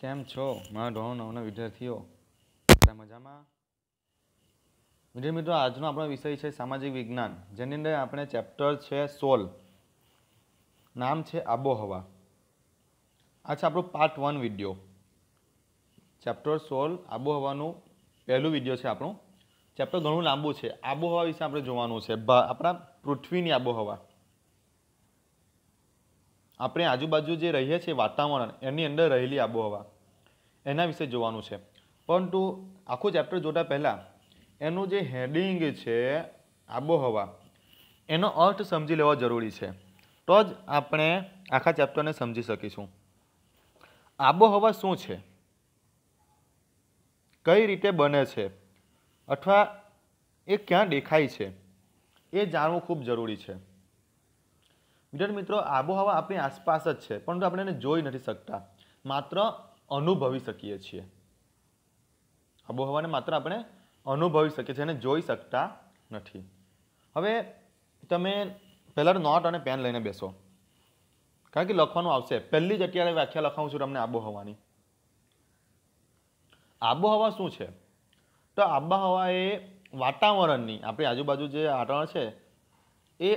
કેમ છો મારા ધોરણ નવના વિદ્યાર્થીઓ મજામાં વિદ્યાર્થી મિત્રો આજનો આપણો વિષય છે સામાજિક વિજ્ઞાન જેની અંદર આપણે ચેપ્ટર છે સોલ નામ છે આબોહવા આ છે આપણો પાર્ટ વન વિડીયો ચેપ્ટર સોલ આબોહવાનું પહેલું વિડીયો છે આપણું ચેપ્ટર ઘણું લાંબુ છે આબોહવા વિશે આપણે જોવાનું છે આપણા પૃથ્વીની આબોહવા આપણે આજુબાજુ જે રહીએ છીએ વાતાવરણ એની અંદર રહેલી આબોહવા એના વિશે જોવાનું છે પરંતુ આખું ચેપ્ટર જોતા પહેલાં એનું જે હેડિંગ છે આબોહવા એનો અર્થ સમજી લેવો જરૂરી છે તો જ આપણે આખા ચેપ્ટરને સમજી શકીશું આબોહવા શું છે કઈ રીતે બને છે અથવા એ ક્યાં દેખાય છે એ જાણવું ખૂબ જરૂરી છે વિદ્યાર્થી મિત્રો આબોહવા આપણી આસપાસ જ છે પરંતુ આપણે એને જોઈ નથી શકતા માત્ર અનુભવી શકીએ છીએ આબોહવાને માત્ર આપણે અનુભવી શકીએ છીએ એને જોઈ શકતા નથી હવે તમે પહેલાં નોટ અને પેન લઈને બેસો કારણ કે લખવાનું આવશે પહેલી જ અત્યારે વ્યાખ્યા લખાવું છું તમને આબોહવાની આબોહવા શું છે તો આબોહવા એ વાતાવરણની આપણી આજુબાજુ જે આટણ છે એ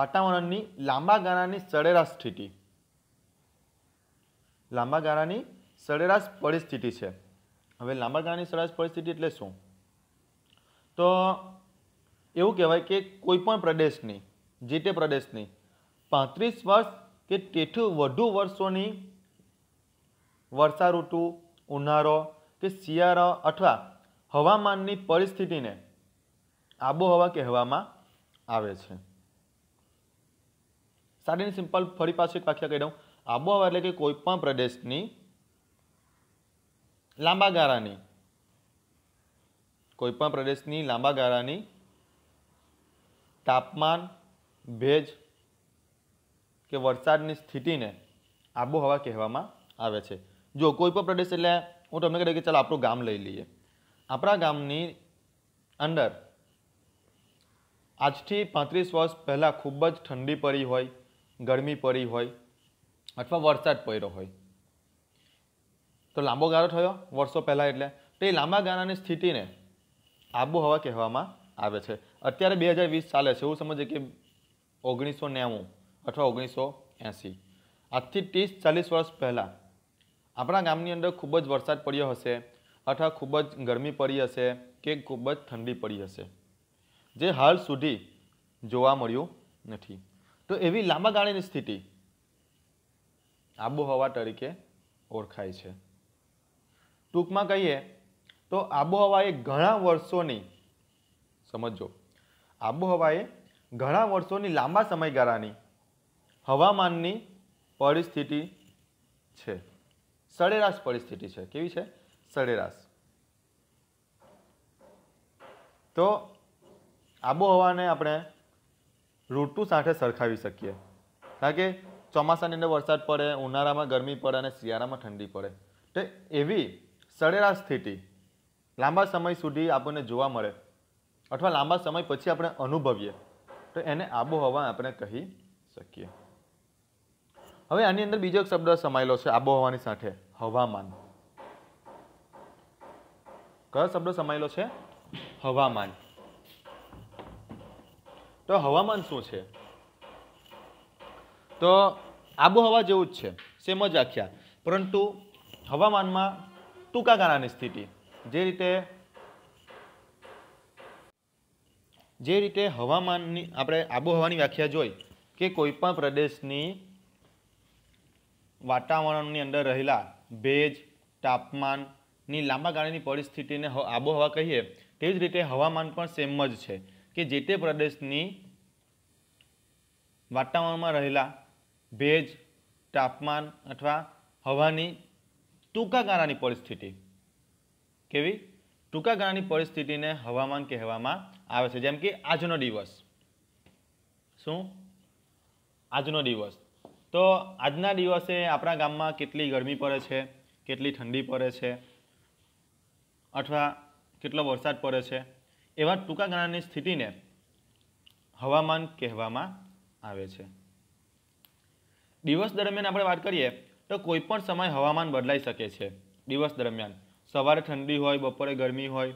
વાતાવરણની લાંબા ગાળાની સરેરાશ સ્થિતિ લાંબા ગાળાની સરેરાશ પરિસ્થિતિ છે હવે લાંબા ગાળાની સરેરાશ પરિસ્થિતિ એટલે શું તો એવું કહેવાય કે કોઈ પણ પ્રદેશની જે તે પ્રદેશની પાંત્રીસ વર્ષ કે તેથી વધુ વર્ષોની વર્ષાઋતુ ઉનાળો કે શિયાળો અથવા હવામાનની પરિસ્થિતિને આબોહવા કહેવામાં આવે છે સારી અને સિમ્પલ ફરી પાછું એક વ્યાખ્યા કહી દઉં આબોહવા એટલે કે કોઈપણ પ્રદેશની લાંબા ગાળાની કોઈ પણ પ્રદેશની લાંબા ગાળાની તાપમાન ભેજ કે વરસાદની સ્થિતિને આબોહવા કહેવામાં આવે છે જો કોઈપણ પ્રદેશ એટલે હું તમને કહી કે ચાલો આપણું ગામ લઈ લઈએ આપણા ગામની અંદર આજથી પાંત્રીસ વર્ષ પહેલાં ખૂબ જ ઠંડી પડી હોય ગરમી પડી હોય અથવા વરસાદ પડ્યો હોય તો લાંબો ગાળો થયો વર્ષો પહેલાં એટલે તો એ લાંબા ગાળાની સ્થિતિને આબોહવા કહેવામાં આવે છે અત્યારે બે હજાર વીસ ચાલે છે એવું સમજીએ કે ઓગણીસો નેવું અથવા ઓગણીસો એંસી આજથી ત્રીસ ચાલીસ વર્ષ પહેલાં આપણા ગામની અંદર ખૂબ જ વરસાદ પડ્યો હશે અથવા ખૂબ જ ગરમી પડી હશે કે ખૂબ જ ઠંડી પડી હશે જે હાલ સુધી જોવા મળ્યું નથી તો એવી લાંબા ગાળાની સ્થિતિ આબોહવા તરીકે ઓળખાય છે ટૂંકમાં કહીએ તો આબોહવા એ ઘણા વર્ષોની સમજો આબોહવા એ ઘણા વર્ષોની લાંબા સમયગાળાની હવામાનની પરિસ્થિતિ છે સરેરાશ પરિસ્થિતિ છે કેવી છે સરેરાશ તો આબોહવાને આપણે રૂટ ટુ સાથે સરખાવી શકીએ કારણ કે ચોમાસાની અંદર વરસાદ પડે ઉનાળામાં ગરમી પડે અને શિયાળામાં ઠંડી પડે તો એવી સરેરાશ સ્થિતિ લાંબા સમય સુધી આપણને જોવા મળે અથવા લાંબા સમય પછી આપણે અનુભવીએ તો એને આબોહવા આપણે કહી શકીએ હવે આની અંદર બીજો એક શબ્દ સમાયેલો છે આબોહવાની સાથે હવામાન કયો શબ્દ સમાયેલો છે હવામાન તો હવામાન શું છે તો આબોહવા જેવું જ છે સેમ જ આખ્યા પરંતુ હવામાનમાં ટૂંકા ગાળાની સ્થિતિ જે રીતે જે રીતે હવામાનની આપણે આબોહવાની વ્યાખ્યા જોઈ કે કોઈ પણ પ્રદેશની વાતાવરણની અંદર રહેલા ભેજ તાપમાનની લાંબા ગાળાની પરિસ્થિતિને આબોહવા કહીએ તેવી જ રીતે હવામાન પણ સેમ જ છે કે જે તે પ્રદેશની વાતાવરણમાં રહેલા ભેજ તાપમાન અથવા હવાની ટૂંકા ગાળાની પરિસ્થિતિ કેવી ટૂંકા ગાળાની પરિસ્થિતિને હવામાન કહેવામાં આવે છે જેમ કે આજનો દિવસ શું આજનો દિવસ તો આજના દિવસે આપણા ગામમાં કેટલી ગરમી પડે છે કેટલી ઠંડી પડે છે અથવા કેટલો વરસાદ પડે છે એવા ટૂંકા ગાળાની સ્થિતિને હવામાન કહેવામાં આવે છે દિવસ દરમિયાન આપણે વાત કરીએ તો કોઈપણ સમય હવામાન બદલાઈ શકે છે દિવસ દરમિયાન સવારે ઠંડી હોય બપોરે ગરમી હોય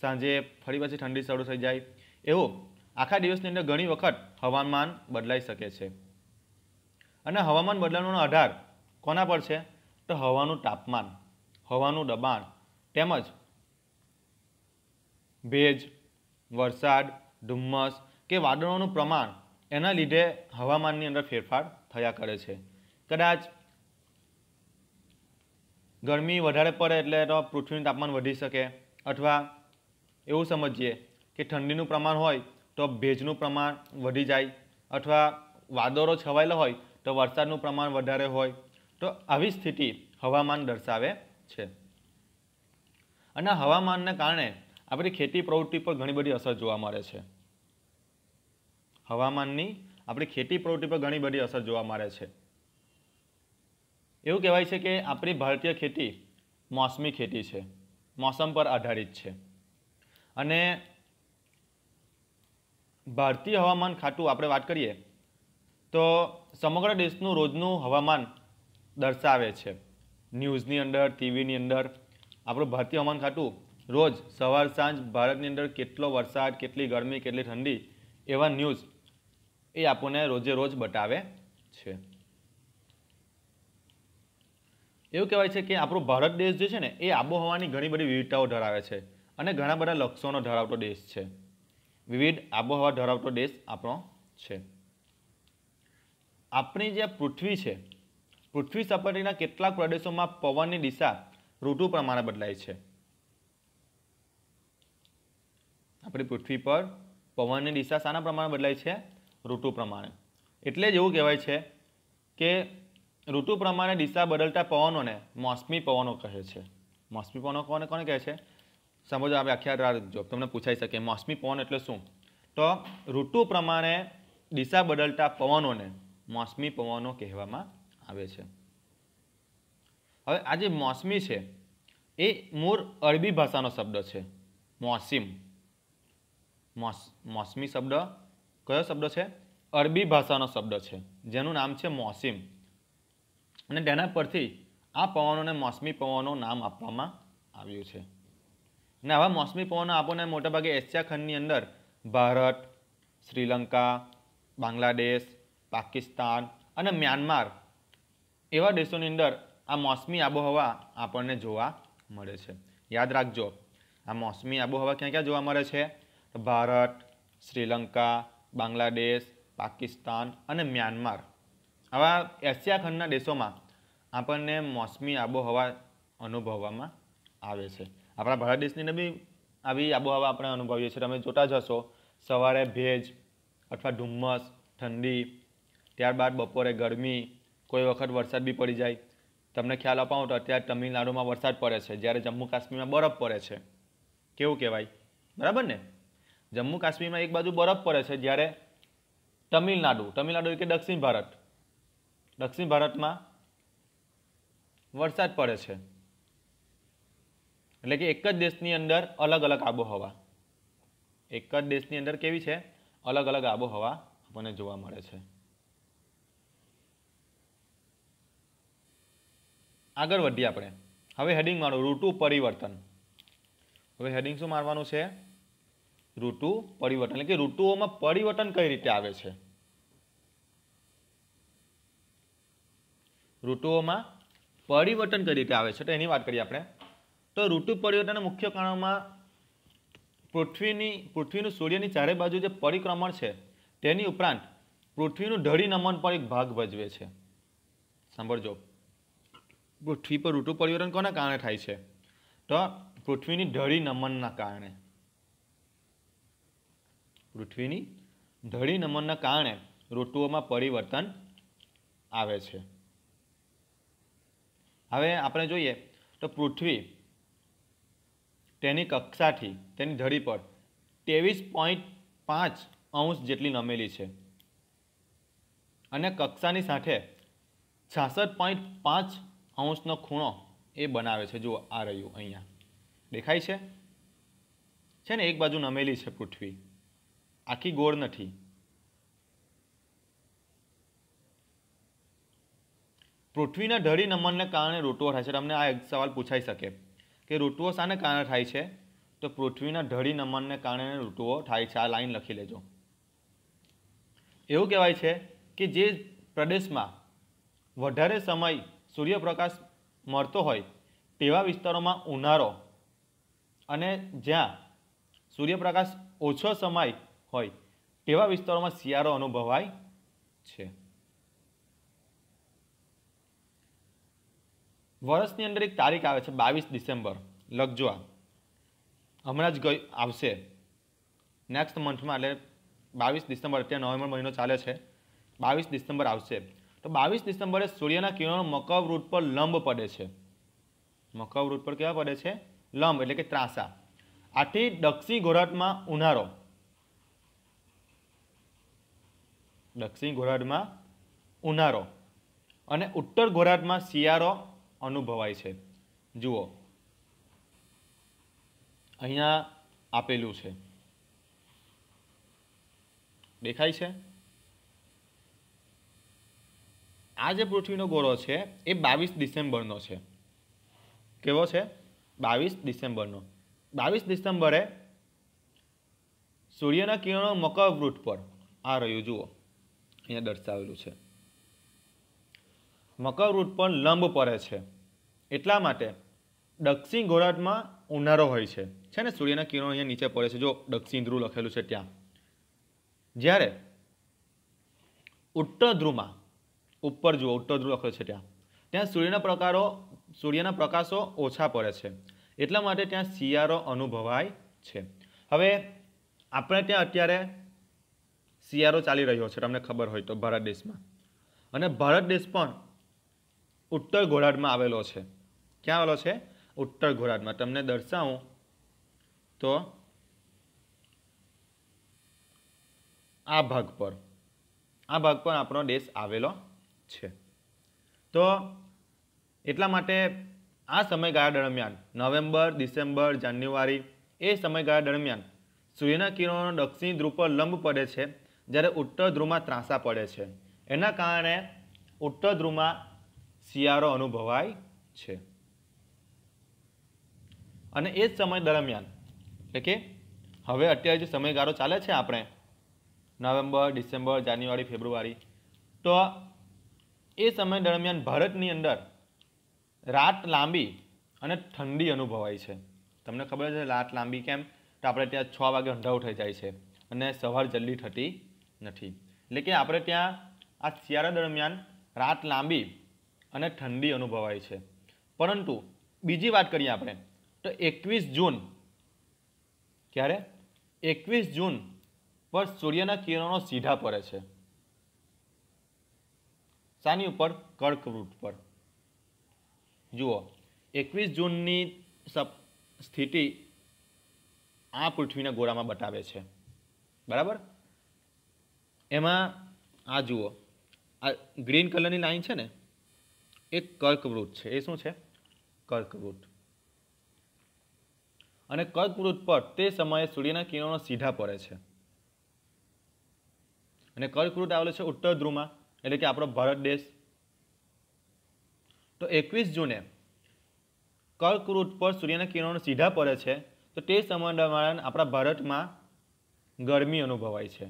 સાંજે ફરી પછી ઠંડી શરૂ થઈ જાય એવું આખા દિવસની અંદર ઘણી વખત હવામાન બદલાઈ શકે છે અને હવામાન બદલાવવાનો આધાર કોના પર છે તો હવાનું તાપમાન હવાનું દબાણ તેમજ ભેજ વરસાદ ધુમ્મસ કે વાદળોનું પ્રમાણ એના લીધે હવામાનની અંદર ફેરફાર થયા કરે છે કદાચ ગરમી વધારે પડે એટલે તો પૃથ્વીનું તાપમાન વધી શકે અથવા એવું સમજીએ કે ઠંડીનું પ્રમાણ હોય તો ભેજનું પ્રમાણ વધી જાય અથવા વાદળો છવાયેલા હોય તો વરસાદનું પ્રમાણ વધારે હોય તો આવી સ્થિતિ હવામાન દર્શાવે છે અને હવામાનને કારણે આપણી ખેતી પ્રવૃત્તિ પર ઘણી બધી અસર જોવા મળે છે હવામાનની આપણી ખેતી પ્રવૃત્તિ પર ઘણી બધી અસર જોવા મળે છે એવું કહેવાય છે કે આપણી ભારતીય ખેતી મોસમી ખેતી છે મોસમ પર આધારિત છે અને ભારતીય હવામાન ખાતું આપણે વાત કરીએ તો સમગ્ર દેશનું રોજનું હવામાન દર્શાવે છે ન્યૂઝની અંદર ટીવીની અંદર આપણું ભારતીય હવામાન ખાતું રોજ સવાર સાંજ ભારતની અંદર કેટલો વરસાદ કેટલી ગરમી કેટલી ઠંડી એવા ન્યૂઝ એ આપણને રોજે રોજ બતાવે છે એવું કહેવાય છે કે આપણો ભારત દેશ જે છે ને એ આબોહવાની ઘણી બધી વિવિધતાઓ ધરાવે છે અને ઘણા બધા લક્ષણો ધરાવતો દેશ છે વિવિધ આબોહવા ધરાવતો દેશ આપણો છે આપણી જે પૃથ્વી છે પૃથ્વી સપાટીના કેટલાક પ્રદેશોમાં પવનની દિશા ઋતુ પ્રમાણે બદલાય છે આપણી પૃથ્વી પર પવનની દિશા શાના પ્રમાણે બદલાય છે ઋતુ પ્રમાણે એટલે જ એવું કહેવાય છે કે ઋતુ પ્રમાણે દિશા બદલતા પવનોને મોસમી પવનો કહે છે મોસમી પવનો કોને કોને કહે છે સમજો આપણે આખ્યા રાહ જો તમને પૂછાઈ શકે મોસમી પવન એટલે શું તો ઋતુ પ્રમાણે દિશા બદલતા પવનોને મોસમી પવનો કહેવામાં આવે છે હવે આ જે મોસમી છે એ મૂળ અરબી ભાષાનો શબ્દ છે મોસિમ મોસમી શબ્દ કયો શબ્દ છે અરબી ભાષાનો શબ્દ છે જેનું નામ છે મોસિમ અને તેના પરથી આ પવનોને મોસમી પવનો નામ આપવામાં આવ્યું છે અને આવા મોસમી પવનો આપણને મોટાભાગે એશિયા ખંડની અંદર ભારત શ્રીલંકા બાંગ્લાદેશ પાકિસ્તાન અને મ્યાનમાર એવા દેશોની અંદર આ મોસમી આબોહવા આપણને જોવા મળે છે યાદ રાખજો આ મોસમી આબોહવા ક્યાં ક્યાં જોવા મળે છે ભારત શ્રીલંકા બાંગ્લાદેશ પાકિસ્તાન અને મ્યાનમાર આવા એશિયા ખંડના દેશોમાં આપણને મોસમી આબોહવા અનુભવવામાં આવે છે આપણા ભારત દેશની બી આવી આબોહવા આપણે અનુભવીએ છીએ તમે જોતા જશો સવારે ભેજ અથવા ધુમ્મસ ઠંડી ત્યારબાદ બપોરે ગરમી કોઈ વખત વરસાદ બી પડી જાય તમને ખ્યાલ અપાવું તો અત્યારે તમિલનાડુમાં વરસાદ પડે છે જ્યારે જમ્મુ કાશ્મીરમાં બરફ પડે છે કેવું કહેવાય બરાબર ને જમ્મુ કાશ્મીરમાં એક બાજુ બરફ પડે છે જ્યારે તમિલનાડુ તમિલનાડુ કે દક્ષિણ ભારત દક્ષિણ ભારતમાં વરસાદ પડે છે એટલે કે એક જ દેશની અંદર અલગ અલગ આબોહવા એક જ દેશની અંદર કેવી છે અલગ અલગ આબોહવા આપણને જોવા મળે છે આગળ વધીએ આપણે હવે હેડિંગ મારો ઋતુ પરિવર્તન હવે હેડિંગ શું મારવાનું છે ઋતુ પરિવર્તન એટલે કે ઋતુઓમાં પરિવર્તન કઈ રીતે આવે છે ઋતુઓમાં પરિવર્તન કઈ રીતે આવે છે તો એની વાત કરીએ આપણે તો ઋતુ પરિવર્તનના મુખ્ય કારણોમાં પૃથ્વીની પૃથ્વીનું સૂર્યની ચારે બાજુ જે પરિક્રમણ છે તેની ઉપરાંત પૃથ્વીનું ઢળી નમન પણ એક ભાગ ભજવે છે સાંભળજો પૃથ્વી પર ઋતુ પરિવર્તન કોના કારણે થાય છે તો પૃથ્વીની ઢળી નમનના કારણે પૃથ્વીની ઢળી નમનના કારણે ઋતુઓમાં પરિવર્તન આવે છે હવે આપણે જોઈએ તો પૃથ્વી તેની કક્ષાથી તેની ધરી પર ત્રેવીસ પોઈન્ટ પાંચ અંશ જેટલી નમેલી છે અને કક્ષાની સાથે છાસઠ પોઈન્ટ પાંચ અંશનો ખૂણો એ બનાવે છે જુઓ આ રહ્યું અહીંયા દેખાય છે છે ને એક બાજુ નમેલી છે પૃથ્વી આખી ગોળ નથી પૃથ્વીના ઢળી નમનને કારણે રોટવો થાય છે તમને આ એક સવાલ પૂછાઈ શકે કે રોટવો શાને કારણે થાય છે તો પૃથ્વીના ઢળી નમનને કારણે રોટવો થાય છે આ લાઈન લખી લેજો એવું કહેવાય છે કે જે પ્રદેશમાં વધારે સમય સૂર્યપ્રકાશ મળતો હોય તેવા વિસ્તારોમાં ઉનાળો અને જ્યાં સૂર્યપ્રકાશ ઓછો સમય હોય તેવા વિસ્તારોમાં શિયાળો અનુભવાય છે વર્ષની અંદર એક તારીખ આવે છે બાવીસ ડિસેમ્બર લખજો આ હમણાં જ ગઈ આવશે નેક્સ્ટ મંથમાં એટલે બાવીસ ડિસેમ્બર અત્યારે નવેમ્બર મહિનો ચાલે છે બાવીસ ડિસેમ્બર આવશે તો બાવીસ ડિસેમ્બરે સૂર્યના કિરણો મકવ રૂટ પર લંબ પડે છે મકવ રૂટ પર કેવા પડે છે લંબ એટલે કે ત્રાસા આથી દક્ષિણ ગોરાટમાં ઉનાળો દક્ષિણ ગોરાર્ધમાં ઉનાળો અને ઉત્તર ગોરાર્ધમાં શિયાળો અનુભવાય છે જુઓ અહીંયા આપેલું છે દેખાય છે આ જે પૃથ્વીનો ગોળો છે એ બાવીસ ડિસેમ્બરનો છે કેવો છે બાવીસ ડિસેમ્બરનો બાવીસ ડિસેમ્બરે સૂર્યના કિરણો મકર વૃત્ત પર આ રહ્યું જુઓ અહીંયા દર્શાવેલું છે મકરવૃત પણ લંબ પડે છે એટલા માટે દક્ષિણ ગોળાર્ધમાં ઉનાળો હોય છે છે ને સૂર્યના કિરણો અહીંયા નીચે પડે છે જો દક્ષિણ ધ્રુવ લખેલું છે ત્યાં જ્યારે ઉત્તર ધ્રુવમાં ઉપર જુઓ ઉત્તર ધ્રુવ લખેલું છે ત્યાં ત્યાં સૂર્યના પ્રકારો સૂર્યના પ્રકાશો ઓછા પડે છે એટલા માટે ત્યાં શિયાળો અનુભવાય છે હવે આપણે ત્યાં અત્યારે શિયાળો ચાલી રહ્યો છે તમને ખબર હોય તો ભારત દેશમાં અને ભારત દેશ પણ ઉત્તર ગોળાર્ધમાં આવેલો છે ક્યાં આવેલો છે ઉત્તર ગોળાર્ધમાં તમને દર્શાવું તો આ ભાગ પર આ ભાગ પર આપણો દેશ આવેલો છે તો એટલા માટે આ સમયગાળા દરમિયાન નવેમ્બર ડિસેમ્બર જાન્યુઆરી એ સમયગાળા દરમિયાન સૂર્યના કિરણો દક્ષિણ ધ્રુવ પર લંબ પડે છે જ્યારે ઉત્તર ધ્રુવમાં ત્રાસા પડે છે એના કારણે ઉત્તર ધ્રુવમાં શિયાળો અનુભવાય છે અને એ જ સમય દરમિયાન એટલે કે હવે અત્યારે જે સમયગાળો ચાલે છે આપણે નવેમ્બર ડિસેમ્બર જાન્યુઆરી ફેબ્રુઆરી તો એ સમય દરમિયાન ભારતની અંદર રાત લાંબી અને ઠંડી અનુભવાય છે તમને ખબર છે રાત લાંબી કેમ તો આપણે ત્યાં છ વાગે અંધારું થઈ જાય છે અને સવાર જલ્દી થતી નથી એટલે કે આપણે ત્યાં આ શિયાળા દરમિયાન રાત લાંબી અને ઠંડી અનુભવાય છે પરંતુ બીજી વાત કરીએ આપણે તો એકવીસ જૂન ક્યારે એકવીસ જૂન પર સૂર્યના કિરણો સીધા પડે છે સાની ઉપર કર્કવૃત પર જુઓ એકવીસ જૂનની સ્થિતિ આ પૃથ્વીના ગોળામાં બતાવે છે બરાબર એમાં આ જુઓ આ ગ્રીન કલરની લાઈન છે ને એ કર્કવૃત છે એ શું છે કર્કવૃત અને કર્કવૃત પર તે સમયે સૂર્યના કિરણો સીધા પડે છે અને કર્કવૃત આવેલો છે ઉત્તર ધ્રુવમાં એટલે કે આપણો ભારત દેશ તો એકવીસ જૂને કર્કવૃત પર સૂર્યના કિરણો સીધા પડે છે તો તે સમય સમયે આપણા ભારતમાં ગરમી અનુભવાય છે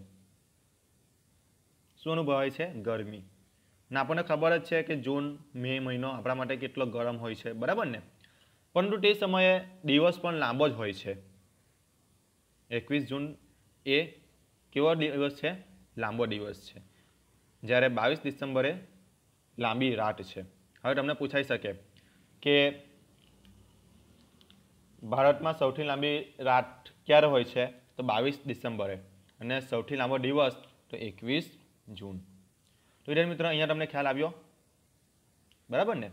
શું અનુભવાય છે ગરમી ને આપણને ખબર જ છે કે જૂન મે મહિનો આપણા માટે કેટલો ગરમ હોય છે બરાબર ને પરંતુ તે સમયે દિવસ પણ લાંબો જ હોય છે એકવીસ જૂન એ કેવો દિવસ છે લાંબો દિવસ છે જ્યારે બાવીસ ડિસેમ્બરે લાંબી રાત છે હવે તમને પૂછાઈ શકે કે ભારતમાં સૌથી લાંબી રાત ક્યારે હોય છે તો બાવીસ ડિસેમ્બરે અને સૌથી લાંબો દિવસ તો એકવીસ જૂન તો વિદ્યાર્થી મિત્રો અહીંયા તમને ખ્યાલ આવ્યો બરાબર ને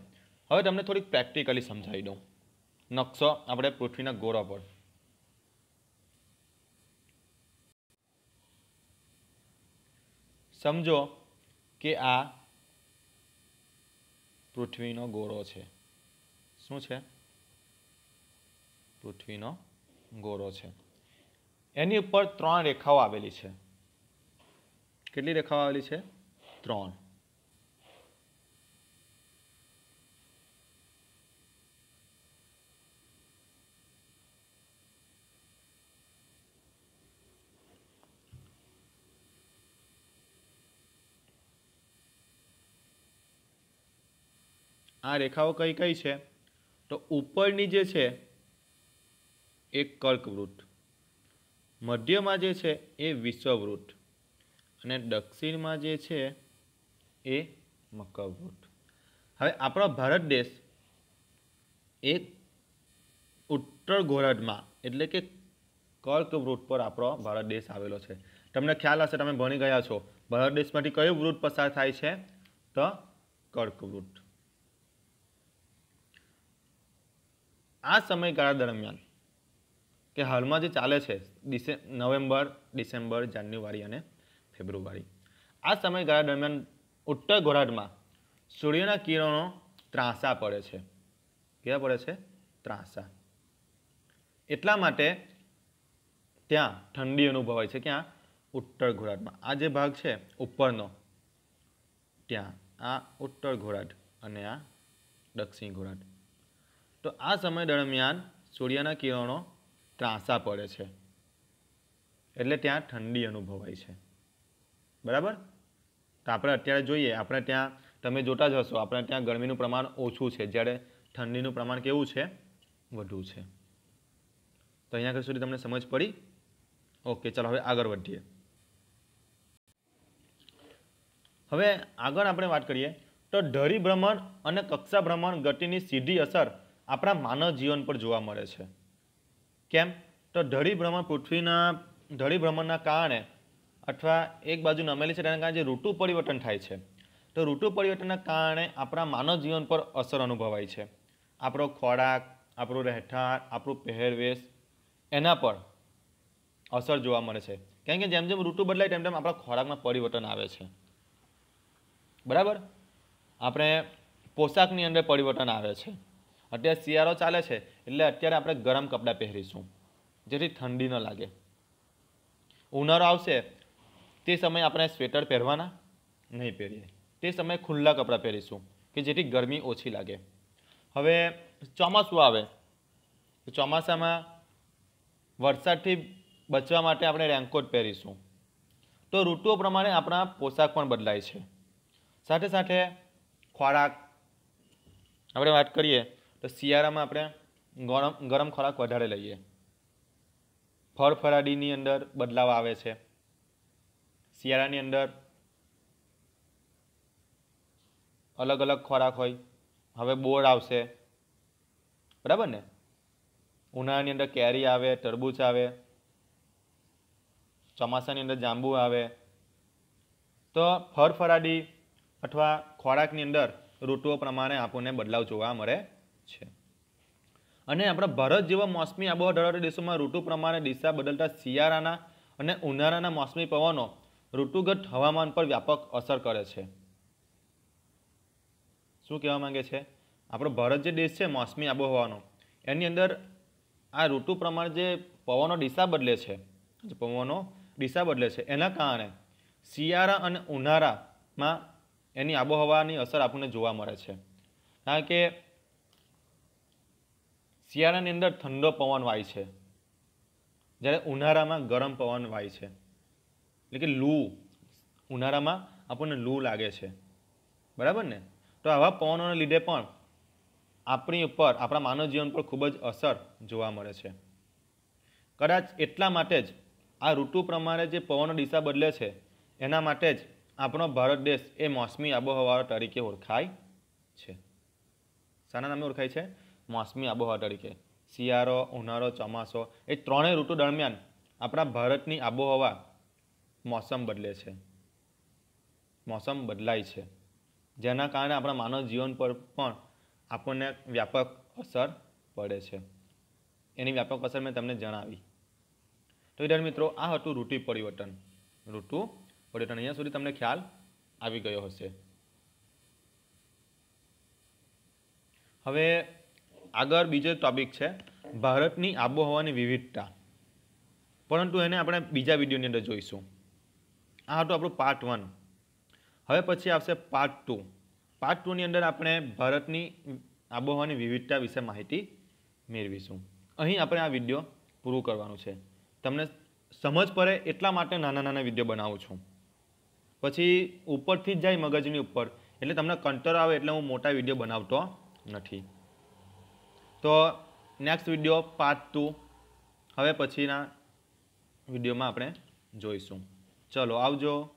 હવે તમને થોડીક પ્રેક્ટિકલી સમજાવી દઉં નકશો આપણે પૃથ્વીના ગોળા પર સમજો કે આ પૃથ્વીનો ગોળો છે શું છે પૃથ્વીનો ગોળો છે એની ઉપર ત્રણ રેખાઓ આવેલી છે કેટલી રેખાઓ આવેલી છે ત્રણ આ રેખાઓ કઈ કઈ છે તો ઉપરની જે છે એ કર્કવૃત્ત મધ્યમાં જે છે એ વિશ્વવૃત્ત અને દક્ષિણમાં જે છે એ મકવટ હવે આપણો ભારત દેશ એક ઉત્તર ગોરાર્ધમાં એટલે કે કર્ક પર આપણો ભારત દેશ આવેલો છે તમને ખ્યાલ હશે તમે ભણી ગયા છો ભારત દેશમાંથી કયું વૃત્ત પસાર થાય છે તો કર્ક આ સમયગાળા દરમિયાન કે હાલમાં જે ચાલે છે ડિસે નવેમ્બર ડિસેમ્બર જાન્યુઆરી અને ફેબ્રુઆરી આ સમયગાળા દરમિયાન ઉત્તર ગોળાર્ધમાં સૂર્યના કિરણો ત્રાંસા પડે છે કેવા પડે છે ત્રાંસા એટલા માટે ત્યાં ઠંડી અનુભવાય છે ક્યાં ઉત્તર ગોળાર્ધમાં આ જે ભાગ છે ઉપરનો ત્યાં આ ઉત્તર ગોળાર્ધ અને આ દક્ષિણ ગોળાર્ધ તો આ સમય દરમિયાન સૂર્યના કિરણો ત્રાંસા પડે છે એટલે ત્યાં ઠંડી અનુભવાય છે બરાબર તો આપણે અત્યારે જોઈએ આપણે ત્યાં તમે જોતા જ હશો આપણે ત્યાં ગરમીનું પ્રમાણ ઓછું છે જ્યારે ઠંડીનું પ્રમાણ કેવું છે વધુ છે તો અહીંયા આગળ સુધી તમને સમજ પડી ઓકે ચાલો હવે આગળ વધીએ હવે આગળ આપણે વાત કરીએ તો ધરી ભ્રમણ અને કક્ષા ભ્રમણ ગતિની સીધી અસર આપણા માનવ જીવન પર જોવા મળે છે કેમ તો ધરી ભ્રમણ પૃથ્વીના ધરી ભ્રમણના કારણે અથવા એક બાજુ નમેલી છે તેના કારણે જે ઋતુ પરિવર્તન થાય છે તો ઋતુ પરિવર્તનના કારણે આપણા માનવ જીવન પર અસર અનુભવાય છે આપણો ખોરાક આપણું રહેઠાણ આપણું પહેરવેશ એના પર અસર જોવા મળે છે કેમ કે જેમ જેમ ઋતુ બદલાય તેમ તેમ આપણા ખોરાકમાં પરિવર્તન આવે છે બરાબર આપણે પોશાકની અંદર પરિવર્તન આવે છે અત્યારે શિયાળો ચાલે છે એટલે અત્યારે આપણે ગરમ કપડાં પહેરીશું જેથી ઠંડી ન લાગે ઉનાળો આવશે તે સમયે આપણે સ્વેટર પહેરવાના નહીં પહેરીએ તે સમયે ખુલ્લા કપડાં પહેરીશું કે જેથી ગરમી ઓછી લાગે હવે ચોમાસું આવે તો ચોમાસામાં વરસાદથી બચવા માટે આપણે રેનકોટ પહેરીશું તો ઋતુઓ પ્રમાણે આપણા પોશાક પણ બદલાય છે સાથે સાથે ખોરાક આપણે વાત કરીએ તો શિયાળામાં આપણે ગરમ ગરમ ખોરાક વધારે લઈએ ફળફળાદીની અંદર બદલાવ આવે છે શિયાળાની અંદર અલગ અલગ ખોરાક હોય હવે બોર આવશે બરાબર ને ઉનાળાની અંદર કેરી આવે તરબૂચ આવે ચોમાસાની અંદર જાંબુ આવે તો ફરફરાડી અથવા ખોરાકની અંદર ઋતુઓ પ્રમાણે આપણને બદલાવ જોવા મળે છે અને આપણા ભારત જેવા મોસમી આબોહવા ધરાવતા દેશોમાં ઋતુ પ્રમાણે દિશા બદલતા શિયાળાના અને ઉનાળાના મોસમી પવનો ઋતુગત હવામાન પર વ્યાપક અસર કરે છે શું કહેવા માંગે છે આપણો ભારત જે દેશ છે મોસમી આબોહવાનો એની અંદર આ ઋતુ પ્રમાણે જે પવનો દિશા બદલે છે પવનો દિશા બદલે છે એના કારણે શિયાળા અને ઉનાળામાં એની આબોહવાની અસર આપણને જોવા મળે છે કારણ કે શિયાળાની અંદર ઠંડો પવન વાય છે જ્યારે ઉનાળામાં ગરમ પવન વાય છે એટલે કે લૂ ઉનાળામાં આપણને લૂ લાગે છે બરાબર ને તો આવા પવનોને લીધે પણ આપણી ઉપર આપણા માનવ જીવન પર ખૂબ જ અસર જોવા મળે છે કદાચ એટલા માટે જ આ ઋતુ પ્રમાણે જે પવનો દિશા બદલે છે એના માટે જ આપણો ભારત દેશ એ મોસમી આબોહવા તરીકે ઓળખાય છે શાના નામે ઓળખાય છે મોસમી આબોહવા તરીકે શિયાળો ઉનાળો ચોમાસો એ ત્રણેય ઋતુ દરમિયાન આપણા ભારતની આબોહવા મોસમ બદલે છે મોસમ બદલાય છે જેના કારણે આપણા માનવ જીવન પર પણ આપણને વ્યાપક અસર પડે છે એની વ્યાપક અસર મેં તમને જણાવી તો વિદ્યાર્થી મિત્રો આ હતું ઋતુ પરિવર્તન ઋતુ પરિવર્તન અહીંયા સુધી તમને ખ્યાલ આવી ગયો હશે હવે આગળ બીજો ટોપિક છે ભારતની આબોહવાની વિવિધતા પરંતુ એને આપણે બીજા વિડીયોની અંદર જોઈશું આ હતું આપણું પાર્ટ વન હવે પછી આવશે પાર્ટ ટુ પાર્ટ ટુની અંદર આપણે ભારતની આબોહવાની વિવિધતા વિશે માહિતી મેળવીશું અહીં આપણે આ વિડીયો પૂરું કરવાનું છે તમને સમજ પડે એટલા માટે નાના નાના વિડીયો બનાવું છું પછી ઉપરથી જ જાય મગજની ઉપર એટલે તમને કંટર આવે એટલે હું મોટા વિડીયો બનાવતો નથી તો નેક્સ્ટ વિડીયો પાર્ટ ટુ હવે પછીના વિડીયોમાં આપણે જોઈશું ચલો આવજો